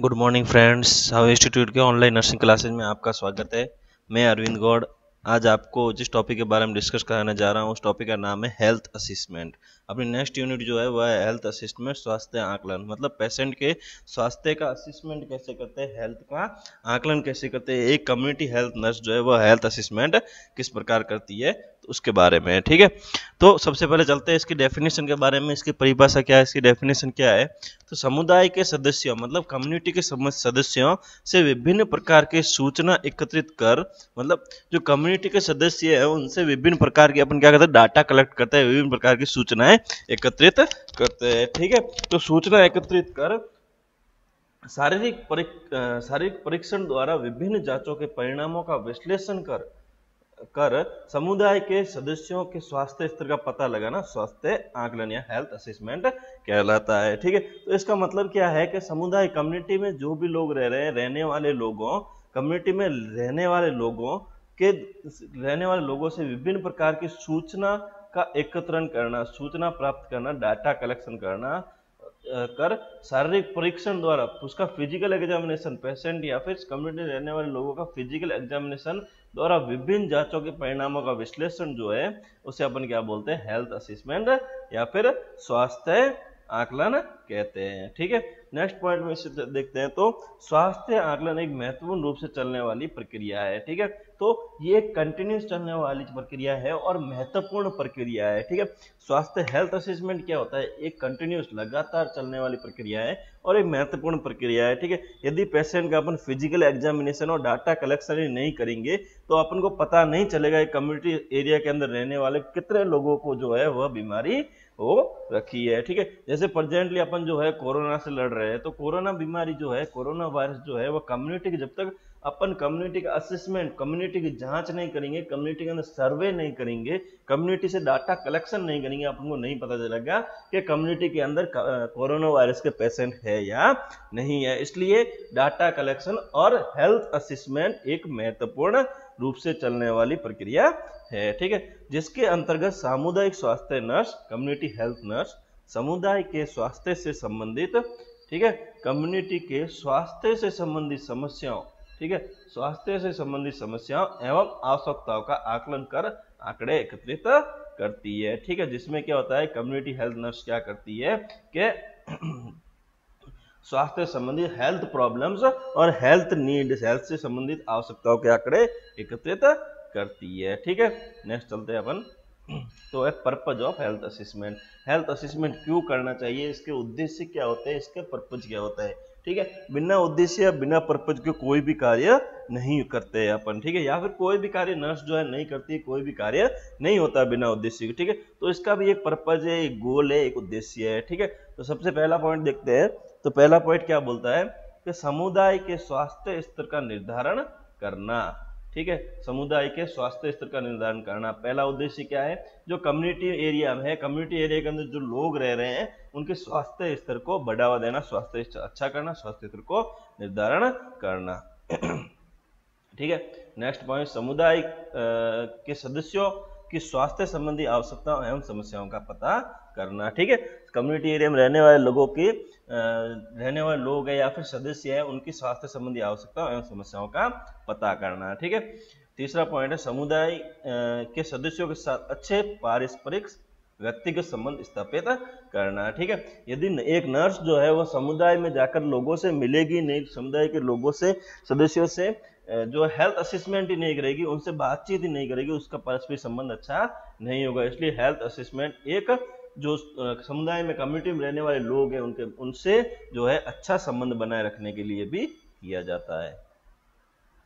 good morning friends हाउ institute के online nursing classes में आपका स्वागत है मैं अरविंद गौड़ आज आपको जिस टॉपिक के बारे में डिस्कस कराने जा रहा हूँ उस टॉपिक का नाम है हेल्थ असिसमेंट अपनी नेक्स्ट यूनिट जो है वह हेल्थ असिस्टमेंट स्वास्थ्य आकलन मतलब पेशेंट के स्वास्थ्य का असिस्टमेंट कैसे करते हैं हेल्थ का आकलन कैसे करते हैं एक कम्युनिटी हेल्थ नर्स जो है वह हेल्थ असिस्टमेंट किस प्रकार करती है तो उसके बारे में ठीक है तो सबसे पहले चलते हैं इसकी डेफिनेशन के बारे में इसकी परिभाषा क्या है इसकी डेफिनेशन क्या है तो समुदाय के सदस्यों मतलब कम्युनिटी के सदस्यों से विभिन्न प्रकार के सूचना एकत्रित कर मतलब जो कम्युनिटी के सदस्य हैं उनसे विभिन्न प्रकार की अपन क्या करते हैं डाटा कलेक्ट करते हैं विभिन्न प्रकार की सूचनाएं सूचनाएं एकत्रित करते हैं ठीक है तो सूचना एकत्रित कर शारीरिक परीक शारीरिक परीक्षण द्वारा विभिन्न जांचों के परिणामों का विश्लेषण कर कर समुदाय के सदस्यों के स्वास्थ्य स्तर का पता लगाना स्वास्थ्य आकलन या हेल्थ असेसमेंट कहलाता है ठीक है तो इसका मतलब क्या है कि समुदाय कम्युनिटी में जो भी लोग रह रहे हैं रहने वाले लोगों कम्युनिटी में रहने वाले लोगों के रहने वाले लोगों से विभिन्न प्रकार की सूचना का एकत्रण करना सूचना प्राप्त करना डाटा कलेक्शन करना कर शारीरिक परीक्षण द्वारा उसका फिजिकल एग्जामिनेशन पेशेंट या फिर कम्युनिटी रहने वाले लोगों का फिजिकल एग्जामिनेशन द्वारा विभिन्न जांचों के परिणामों का विश्लेषण जो है उसे अपन क्या बोलते हैं हेल्थ असिस्मेंट या फिर स्वास्थ्य आकलन कहते हैं ठीक है नेक्स्ट पॉइंट में देखते हैं तो स्वास्थ्य आकलन एक महत्वपूर्ण रूप से चलने वाली प्रक्रिया है ठीक है तो ये एक कंटिन्यूस चलने वाली प्रक्रिया है और महत्वपूर्ण प्रक्रिया है ठीक है स्वास्थ्य हेल्थ असेसमेंट क्या होता है एक कंटिन्यूस लगातार चलने वाली प्रक्रिया है और एक महत्वपूर्ण प्रक्रिया है ठीक है यदि पेशेंट का अपन फिजिकल एग्जामिनेशन और डाटा कलेक्शन ही नहीं करेंगे तो अपन को पता नहीं चलेगा कम्युनिटी एरिया के अंदर रहने वाले कितने लोगों को जो है वह बीमारी वो रखी है ठीक है जैसे प्रेजेंटली अपन जो है कोरोना से लड़ रहे हैं तो कोरोना बीमारी जो है कोरोना वायरस जो है वह कम्युनिटी के जब तक अपन कम्युनिटी का असेसमेंट कम्युनिटी की जांच नहीं करेंगे कम्युनिटी के अंदर सर्वे नहीं करेंगे कम्युनिटी से डाटा कलेक्शन नहीं करेंगे को नहीं पता चलेगा कि कम्युनिटी के अंदर कोरोना वायरस के पेशेंट है या नहीं है इसलिए डाटा कलेक्शन और हेल्थ असेसमेंट एक महत्वपूर्ण रूप से चलने वाली प्रक्रिया है ठीक है जिसके अंतर्गत सामुदायिक स्वास्थ्य नर्स कम्युनिटी हेल्थ नर्स समुदाय के स्वास्थ्य से संबंधित ठीक है कम्युनिटी के स्वास्थ्य से संबंधित समस्याओं ठीक है स्वास्थ्य से संबंधित समस्याओं एवं आवश्यकताओं का आकलन कर आंकड़े एकत्रित करती है ठीक है जिसमें क्या होता है कम्युनिटी हेल्थ नर्स क्या करती है कि स्वास्थ्य संबंधित हेल्थ प्रॉब्लम्स और हेल्थ नीड्स हेल्थ से संबंधित आवश्यकताओं के आंकड़े एकत्रित करती है ठीक है नेक्स्ट चलते हैं अपन तो है purpose of health assessment health assessment क्यों करना चाहिए इसके उद्देश्य क्या होते हैं इसके पर्पज क्या होता है ठीक है बिना उद्देश्य या बिना पर्पज के कोई भी कार्य नहीं करते हैं अपन ठीक है या फिर कोई भी कार्य नर्स जो है नहीं करती है कोई भी कार्य नहीं होता बिना उद्देश्य के ठीक है तो इसका भी एक पर्पज है एक गोल है एक उद्देश्य है ठीक है तो सबसे पहला पॉइंट देखते हैं तो पहला पॉइंट क्या बोलता है कि समुदाय के स्वास्थ्य स्तर का निर्धारण करना ठीक है समुदाय के स्वास्थ्य स्तर का निर्धारण करना पहला उद्देश्य क्या है जो कम्युनिटी एरिया में है कम्युनिटी एरिया के अंदर जो लोग रह रहे हैं उनके स्वास्थ्य स्तर को बढ़ावा देना स्वास्थ्य अच्छा करना स्वास्थ्य स्तर को निर्धारण करना ठीक है नेक्स्ट पॉइंट समुदाय के सदस्यों की स्वास्थ्य संबंधी आवश्यकताओं एवं समस्याओं का पता करना ठीक है कम्युनिटी एरिया में रहने वाले लोगों के रहने वाले लोग हैं या फिर सदस्य है उनकी स्वास्थ्य संबंधी आवश्यकताओं एवं समस्याओं का पता करना ठीक है तीसरा पॉइंट है समुदाय के सदस्यों के साथ अच्छे पारस्परिक व्यक्तिगत संबंध स्थापित करना ठीक है यदि एक नर्स जो है वह समुदाय में जाकर लोगों से मिलेगी नहीं समुदाय के लोगों से सदस्यों से जो हेल्थ असिस्मेंट ही नहीं करेगी उनसे बातचीत ही नहीं करेगी उसका परस्पर संबंध अच्छा नहीं होगा इसलिए हेल्थ असिस्मेंट एक जो समुदाय में कम्युनिटी में रहने वाले लोग हैं उनके उनसे जो है अच्छा संबंध बनाए रखने के लिए भी किया जाता है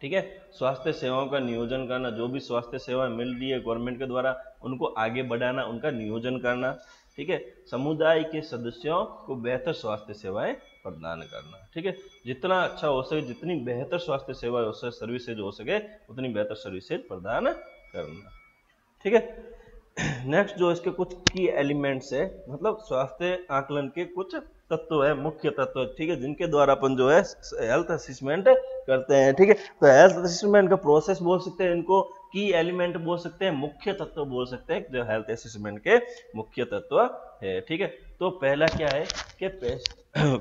ठीक है स्वास्थ्य सेवाओं का नियोजन करना जो भी स्वास्थ्य सेवाएं मिल रही है गवर्नमेंट के द्वारा उनको आगे बढ़ाना उनका नियोजन करना ठीक है समुदाय के सदस्यों को बेहतर स्वास्थ्य सेवाएं प्रदान करना ठीक है जितना अच्छा हो सके जितनी बेहतर स्वास्थ्य सेवा हो सके सर्विसेज हो सके उतनी बेहतर सर्विसेज प्रदान करना ठीक है नेक्स्ट जो इसके कुछ की एलिमेंट्स है मतलब स्वास्थ्य आकलन के कुछ तत्व है मुख्य तत्व ठीक है जिनके द्वारा अपन जो है हेल्थ असिस्मेंट करते हैं ठीक है तो हेल्थ असिस्मेंट का प्रोसेस बोल सकते हैं इनको की एलिमेंट बोल सकते हैं मुख्य तत्व बोल सकते हैं जो हेल्थ असिस्मेंट के मुख्य तत्व है ठीक है तो पहला क्या है कि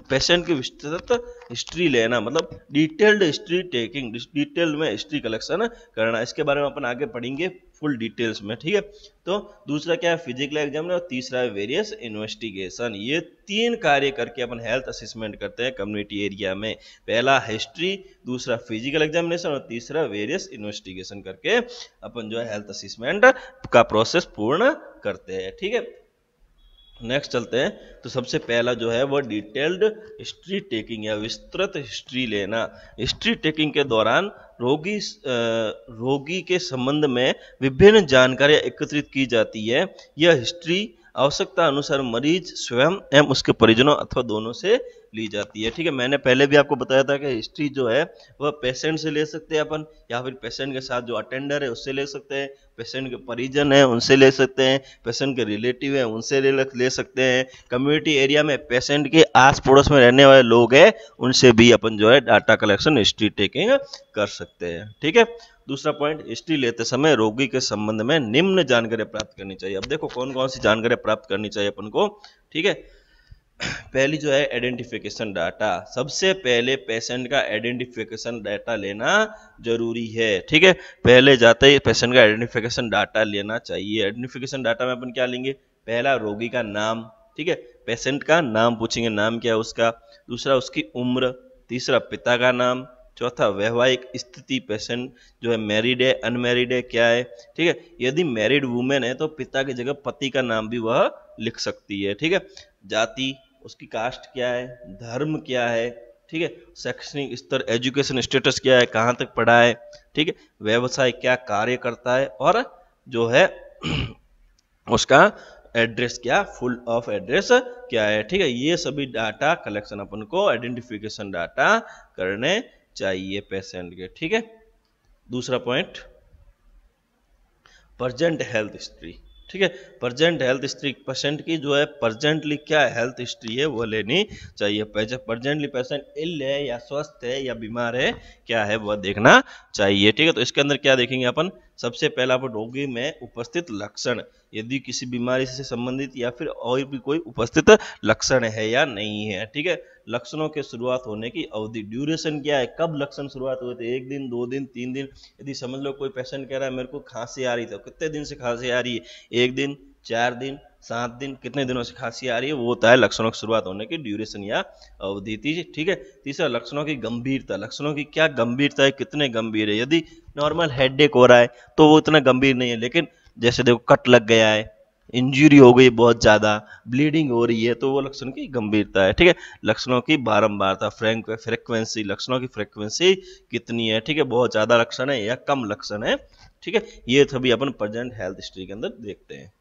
पेशेंट की विस्तृत हिस्ट्री लेना मतलब डिटेल्ड हिस्ट्री टेकिंग डिटेल में हिस्ट्री कलेक्शन करना इसके बारे में अपन आगे पढ़ेंगे फुल डिटेल्स में ठीक है तो दूसरा क्या है फिजिकल एग्जाम और तीसरा है वेरियस इन्वेस्टिगेशन ये तीन कार्य करके अपन हेल्थ असेसमेंट करते हैं कम्युनिटी एरिया में पहला हिस्ट्री दूसरा फिजिकल एग्जामिनेशन और तीसरा वेरियस इन्वेस्टिगेशन करके अपन जो है हेल्थ असेसमेंट का प्रोसेस पूर्ण करते हैं ठीक है नेक्स्ट चलते हैं तो सबसे पहला जो है वो डिटेल्ड हिस्ट्री टेकिंग या विस्तृत हिस्ट्री लेना हिस्ट्री टेकिंग के दौरान रोगी रोगी के संबंध में विभिन्न जानकारियां एकत्रित की जाती है यह हिस्ट्री आवश्यकता अनुसार मरीज स्वयं एवं उसके परिजनों अथवा दोनों से ली जाती है ठीक है मैंने पहले भी आपको बताया था कि हिस्ट्री जो है वह पेशेंट से ले सकते हैं अपन या फिर पेशेंट के साथ जो अटेंडर है उससे ले सकते हैं पेशेंट के परिजन है उनसे ले सकते हैं पेशेंट के रिलेटिव है उनसे ले, ले सकते हैं कम्युनिटी एरिया में पेशेंट के आस पड़ोस में रहने वाले लोग हैं उनसे भी अपन जो है डाटा कलेक्शन हिस्ट्री टेकिंग कर सकते हैं ठीक है दूसरा पॉइंट हिस्ट्री लेते समय रोगी के संबंध में निम्न जानकारी प्राप्त करनी चाहिए अब देखो कौन कौन सी जानकारी प्राप्त करनी चाहिए अपन को ठीक है पहली जो है आइडेंटिफिकेशन डाटा सबसे पहले पेशेंट का आइडेंटिफिकेशन डाटा लेना जरूरी है ठीक है पहले जाते ही पेशेंट का आइडेंटिफिकेशन डाटा लेना चाहिए आइडेंटिफिकेशन डाटा में अपन क्या लेंगे पहला रोगी का नाम ठीक है पेशेंट का नाम पूछेंगे नाम क्या है उसका दूसरा उसकी उम्र तीसरा पिता का नाम चौथा वैवाहिक स्थिति पेशेंट जो है मैरिड है अनमेरिड है क्या है ठीक है यदि मैरिड वुमेन है तो पिता की जगह पति का नाम भी वह लिख सकती है ठीक है जाति उसकी कास्ट क्या है धर्म क्या है ठीक है शैक्षणिक स्तर एजुकेशन स्टेटस क्या है कहाँ तक पढ़ा है ठीक है व्यवसाय क्या कार्य करता है और जो है उसका एड्रेस क्या फुल ऑफ एड्रेस क्या है ठीक है ये सभी डाटा कलेक्शन अपन को आइडेंटिफिकेशन डाटा करने चाहिए पेशेंट के ठीक है दूसरा पॉइंट प्रजेंट हेल्थ हिस्ट्री ठीक है प्रजेंट हेल्थ हिस्ट्री पेशेंट की जो है प्रजेंटली क्या हेल्थ हिस्ट्री है वो लेनी चाहिए प्रजेंटली पेशेंट इल है या स्वस्थ है या बीमार है क्या है वह देखना चाहिए ठीक है तो इसके अंदर क्या देखेंगे अपन सबसे पहला पर रोगी में उपस्थित लक्षण यदि किसी बीमारी से संबंधित या फिर और भी कोई उपस्थित लक्षण है या नहीं है ठीक है लक्षणों के शुरुआत होने की अवधि ड्यूरेशन क्या है कब लक्षण शुरुआत हुए थे एक दिन दो दिन तीन दिन यदि समझ लो कोई पेशेंट कह रहा है मेरे को खांसी आ रही तो कितने दिन से खांसी आ रही है एक दिन चार दिन सात दिन कितने दिनों से खांसी आ रही है वो होता है लक्षणों की शुरुआत होने की ड्यूरेशन या अवधि ठीक है तीसरा लक्षणों की गंभीरता लक्षणों की क्या गंभीरता है कितने गंभीर है यदि नॉर्मल हेड हो रहा है तो वो इतना गंभीर नहीं है लेकिन जैसे देखो कट लग गया है इंजरी हो गई बहुत ज़्यादा ब्लीडिंग हो रही है तो वो लक्षणों की गंभीरता है ठीक है लक्षणों की बारंबारता फ्रेंक फ्रिक्वेंसी लक्षणों की फ्रिक्वेंसी कितनी है ठीक है बहुत ज़्यादा लक्षण है या कम लक्षण है ठीक है ये सभी अपन प्रेजेंट हेल्थ हिस्ट्री के अंदर देखते हैं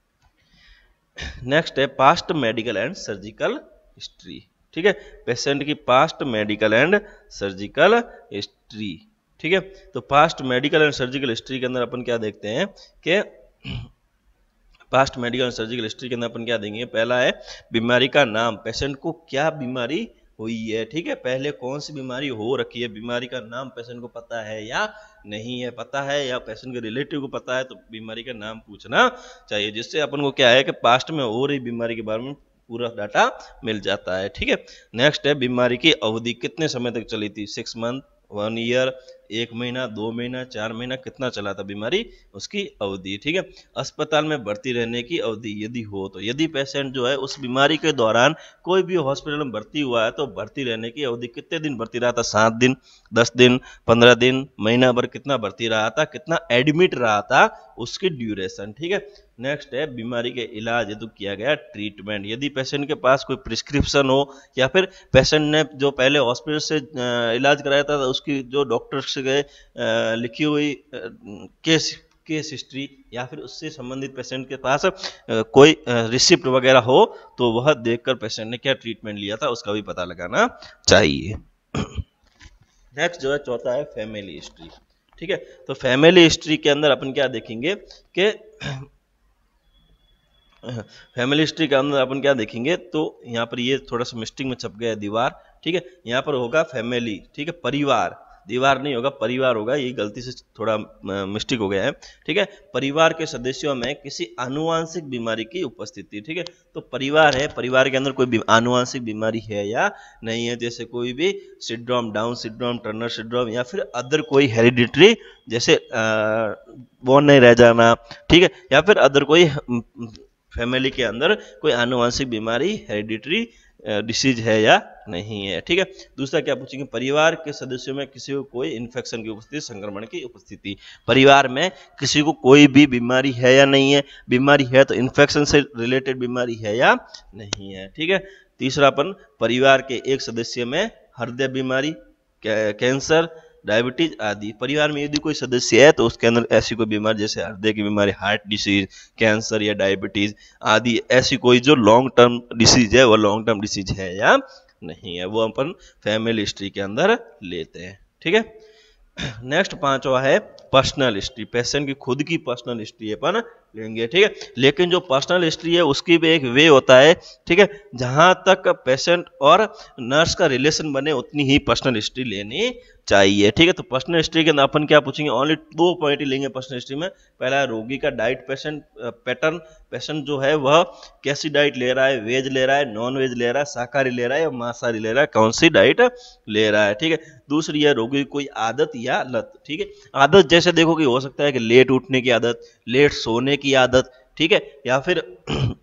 नेक्स्ट है past medical and surgical history ठीक है पेशेंट की past medical and surgical history ठीक है तो past medical and surgical history के अंदर अपन क्या देखते हैं कि past medical and surgical history के अंदर अपन क्या देंगे पहला है बीमारी का नाम पेशेंट को क्या बीमारी हुई है ठीक है पहले कौन सी बीमारी हो रखी है बीमारी का नाम पेशेंट को पता है या नहीं है पता है या पेशेंट के रिलेटिव को पता है तो बीमारी का नाम पूछना चाहिए जिससे अपन को क्या है कि पास्ट में हो रही बीमारी के बारे में पूरा डाटा मिल जाता है ठीक है नेक्स्ट है बीमारी की अवधि कितने समय तक चली थी सिक्स मंथ वन ईयर एक महीना दो महीना चार महीना कितना चला था बीमारी उसकी अवधि ठीक है अस्पताल में भर्ती रहने की अवधि यदि हो तो यदि पेशेंट जो है उस बीमारी के दौरान कोई भी हॉस्पिटल में भर्ती हुआ है तो भर्ती रहने की अवधि कितने दिन भर्ती रहा था सात दिन दस दिन पंद्रह दिन महीना भर कितना भर्ती रहा था कितना एडमिट रहा था उसकी ड्यूरेशन ठीक है नेक्स्ट है बीमारी के इलाज हेतु किया गया ट्रीटमेंट यदि पेशेंट के पास कोई प्रिस्क्रिप्शन हो या फिर पेशेंट ने जो पहले हॉस्पिटल से इलाज कराया था उसकी जो डॉक्टर से गए लिखी हुई केस केस हिस्ट्री या फिर उससे संबंधित पेशेंट के पास कोई रिसिप्ट वगैरह हो तो वह देखकर पेशेंट ने क्या ट्रीटमेंट लिया था उसका भी पता लगाना चाहिए नेक्स्ट जो है चौथा है फैमिली हिस्ट्री ठीक है तो फैमिली हिस्ट्री के अंदर अपन क्या देखेंगे कि फैमिली हिस्ट्री के अंदर अपन क्या देखेंगे तो यहाँ पर ये थोड़ा सा मिस्टिंग में छप गया दीवार ठीक है यहाँ पर होगा फैमिली ठीक है परिवार दीवार नहीं होगा परिवार होगा ये गलती से थोड़ा मिस्टेक हो गया है ठीक है परिवार के सदस्यों में किसी आनुवांशिक बीमारी की उपस्थिति ठीक है तो परिवार है परिवार के अंदर कोई आनुवांशिक बीमारी है या नहीं है जैसे कोई भी syndrome down syndrome Turner syndrome या फिर अदर कोई हेरिडिटरी जैसे बोन नहीं रह जाना ठीक है या फिर अदर कोई फैमिली के अंदर कोई आनुवांशिक बीमारी हेरिडिटरी डिसीज है या नहीं है ठीक है दूसरा क्या पूछेंगे परिवार के सदस्यों में किसी को कोई इन्फेक्शन की उपस्थिति संक्रमण की उपस्थिति परिवार में किसी को कोई भी बीमारी है या नहीं है बीमारी है तो इन्फेक्शन से रिलेटेड बीमारी है या नहीं है ठीक है तीसरा अपन परिवार के एक सदस्य में हृदय बीमारी कैंसर डायबिटीज आदि परिवार में यदि कोई सदस्य है तो उसके अंदर ऐसी कोई बीमारी जैसे हृदय की बीमारी हार्ट डिसीज कैंसर या डायबिटीज आदि ऐसी कोई जो लॉन्ग टर्म डिसीज है वो लॉन्ग टर्म डिसीज है या नहीं है वो अपन फैमिली हिस्ट्री के अंदर लेते हैं ठीक है नेक्स्ट पांचवा है पर्सनल हिस्ट्री पेशेंट की खुद की पर्सनल हिस्ट्री अपन लेंगे ठीक है लेकिन जो पर्सनल हिस्ट्री है उसकी भी एक वे होता है ठीक है जहां तक पेशेंट और नर्स का रिलेशन बने उतनी ही पर्सनल हिस्ट्री लेनी चाहिए ठीक है तो पर्सनल हिस्ट्री के अंदर अपन क्या पूछेंगे ओनली दो पॉइंट ही लेंगे पर्सनल हिस्ट्री में पहला रोगी का डाइट पेशेंट पैटर्न पेशेंट जो है वह कैसी डाइट ले रहा है वेज ले रहा है नॉन वेज ले रहा है शाकाहारी ले रहा है या मांसाहारी ले रहा है कौन सी डाइट ले रहा है ठीक है दूसरी है रोगी की कोई आदत या लत ठीक है आदत जैसे देखो कि हो सकता है कि लेट उठने की आदत लेट सोने की आदत ठीक है या फिर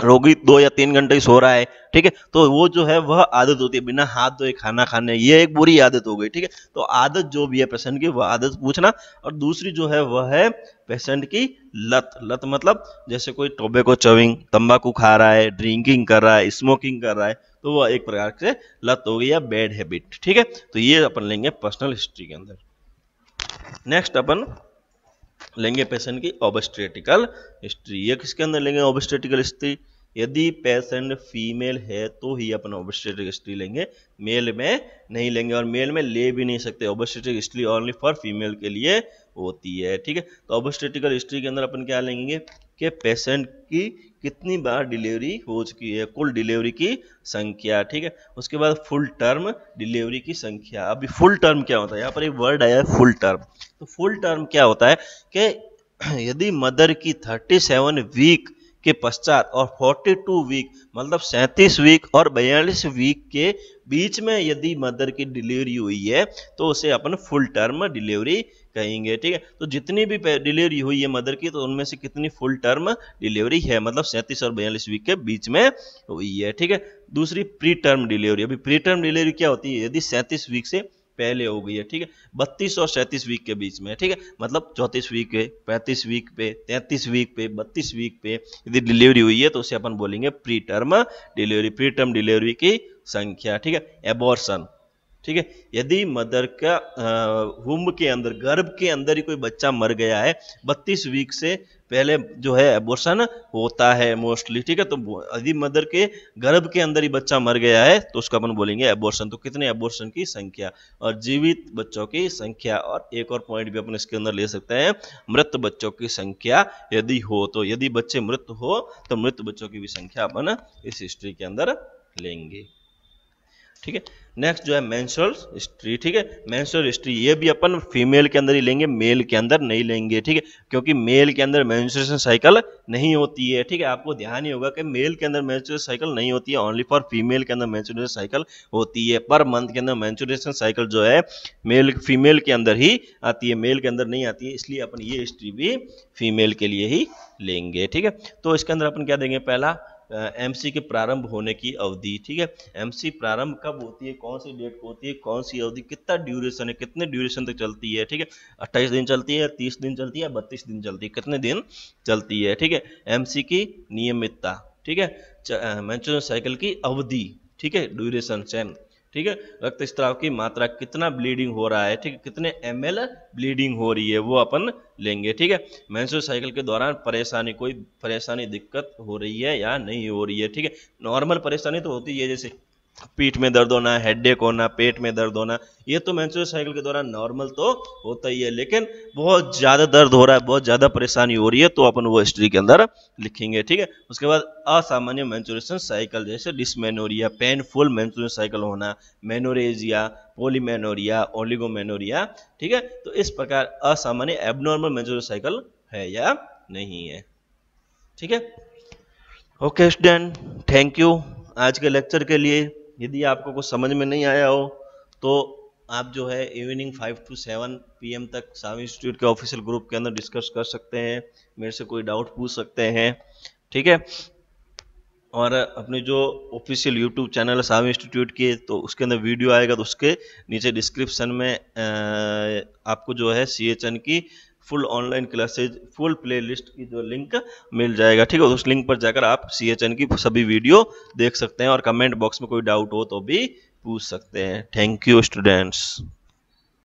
रोगी दो या तीन घंटे ही सो रहा है ठीक है तो वो जो है वह आदत होती है बिना हाथ धोए खाना खाने ये एक बुरी आदत हो गई ठीक है तो आदत जो भी है पेशेंट की वह आदत पूछना और दूसरी जो है वह है पेशेंट की लत लत मतलब जैसे कोई टोबेको चविंग तंबाकू खा रहा है ड्रिंकिंग कर रहा है स्मोकिंग कर रहा है तो वह एक प्रकार से लत हो गई या बैड हैबिट ठीक है तो ये अपन लेंगे पर्सनल हिस्ट्री के अंदर नेक्स्ट अपन लेंगे पेशेंट की ऑबस्ट्रेटिकल हिस्ट्री ये किसके अंदर लेंगे ऑबस्ट्रेटिकल हिस्ट्री यदि पेशेंट फीमेल है तो ही अपन ऑबस्ट्रेटिक हिस्ट्री लेंगे मेल में नहीं लेंगे और मेल में ले भी नहीं सकते obstetric history only for female के लिए होती है ठीक है तो ऑबस्ट्रेटिकल हिस्ट्री के अंदर अपन क्या लेंगे कि पेशेंट की कितनी बार डिलीवरी हो चुकी है कुल डिलीवरी की संख्या ठीक है उसके बाद फुल टर्म डिलीवरी की संख्या अभी फुल टर्म क्या होता है यहाँ पर एक वर्ड आया है फुल टर्म तो फुल टर्म क्या होता है कि यदि मदर की 37 वीक के पश्चात और 42 वीक मतलब 37 वीक और 42 वीक के बीच में यदि मदर की डिलीवरी हुई है तो उसे अपन फुल टर्म डिलीवरी कहेंगे ठीक है तो जितनी भी डिलीवरी हुई है मदर की तो उनमें से कितनी फुल टर्म डिलीवरी है मतलब सैंतीस और बयालीस वीक के बीच में हुई है ठीक है दूसरी प्री टर्म डिलीवरी अभी प्री टर्म डिलीवरी क्या होती है यदि सैंतीस वीक से पहले हो गई है ठीक है बत्तीस और सैंतीस वीक के बीच में ठीक है मतलब चौंतीस वीक पे पैंतीस वीक पे तैंतीस वीक पे बत्तीस वीक पे यदि डिलीवरी हुई है तो उसे अपन बोलेंगे preterm delivery preterm delivery की संख्या ठीक है एबोर्सन ठीक है यदि मदर का हुम के अंदर गर्भ के अंदर ही कोई बच्चा मर गया है 32 वीक से पहले जो है एबोर्सन होता है मोस्टली ठीक है तो यदि मदर के गर्भ के अंदर ही बच्चा मर गया है तो उसका अपन बोलेंगे एबोर्सन तो कितने एबोर्सन की संख्या और जीवित बच्चों की संख्या और एक और पॉइंट भी अपन इसके अंदर ले सकते हैं मृत बच्चों की संख्या यदि हो तो यदि बच्चे मृत हो तो मृत बच्चों की भी संख्या अपन इस हिस्ट्री के अंदर लेंगे ठीक है नेक्स्ट जो है मैंसुरल हिस्ट्री ठीक है मैंसुरल हिस्ट्री ये भी अपन फीमेल के अंदर ही लेंगे मेल के अंदर नहीं लेंगे ठीक है क्योंकि मेल के अंदर मैंसुरेशन साइकिल नहीं होती है ठीक है आपको ध्यान ही होगा कि मेल के अंदर मैंसुरेशन साइकिल नहीं होती है ओनली फॉर फीमेल के अंदर मैंसुरेशन साइकिल होती है पर मंथ के अंदर मैंसुरेशन साइकिल जो है मेल फीमेल के अंदर ही आती है मेल के अंदर नहीं आती है इसलिए अपन ये हिस्ट्री भी फीमेल के लिए ही लेंगे ठीक है तो इसके अंदर अपन क्या देंगे पहला एमसी के प्रारंभ होने की अवधि ठीक है एमसी प्रारंभ कब होती है कौन सी डेट को होती है कौन सी अवधि कितना ड्यूरेशन है कितने ड्यूरेशन तक चलती है ठीक है अट्ठाईस दिन चलती है तीस दिन चलती है बत्तीस दिन चलती है कितने दिन चलती है ठीक है एमसी की नियमितता ठीक है मैं साइकिल की अवधि ठीक है ड्यूरेशन सेम ठीक है रक्त स्त्राव की मात्रा कितना ब्लीडिंग हो रहा है ठीक है कितने एम ब्लीडिंग हो रही है वो अपन लेंगे ठीक है मैंसूर साइकिल के दौरान परेशानी कोई परेशानी दिक्कत हो रही है या नहीं हो रही है ठीक है नॉर्मल परेशानी तो होती है जैसे पीठ में दर्द होना हेडेक होना पेट में दर्द होना ये तो मैं साइकिल के दौरान नॉर्मल तो होता ही है लेकिन बहुत ज़्यादा दर्द हो रहा है बहुत ज़्यादा परेशानी हो रही है तो अपन वो हिस्ट्री के अंदर लिखेंगे ठीक है उसके बाद असामान्य मैंचुरेशन साइकिल जैसे डिसमेनोरिया पेनफुल मैंचुरेशन साइकिल होना मेनोरेजिया पोलीमेनोरिया ओलिगोमेनोरिया ठीक है तो इस प्रकार असामान्य एबनॉर्मल मैं साइकिल है या नहीं है ठीक है ओके स्टूडेंट थैंक यू आज के लेक्चर के लिए यदि आपको कुछ समझ में नहीं आया हो तो आप जो है evening five to seven PM तक सामी इंस्टीट्यूट के ऑफिशियल ग्रुप के अंदर डिस्कस कर सकते हैं मेरे से कोई डाउट पूछ सकते हैं ठीक है और अपने जो ऑफिशियल यूट्यूब चैनल है सामी इंस्टीट्यूट की तो उसके अंदर वीडियो आएगा तो उसके नीचे डिस्क्रिप्शन में आपको जो है सी की full online classes full playlist की जो लिंक मिल जाएगा ठीक है उस लिंक पर जाकर आप सी की सभी वीडियो देख सकते हैं और कमेंट बॉक्स में कोई डाउट हो तो भी पूछ सकते हैं थैंक यू स्टूडेंट्स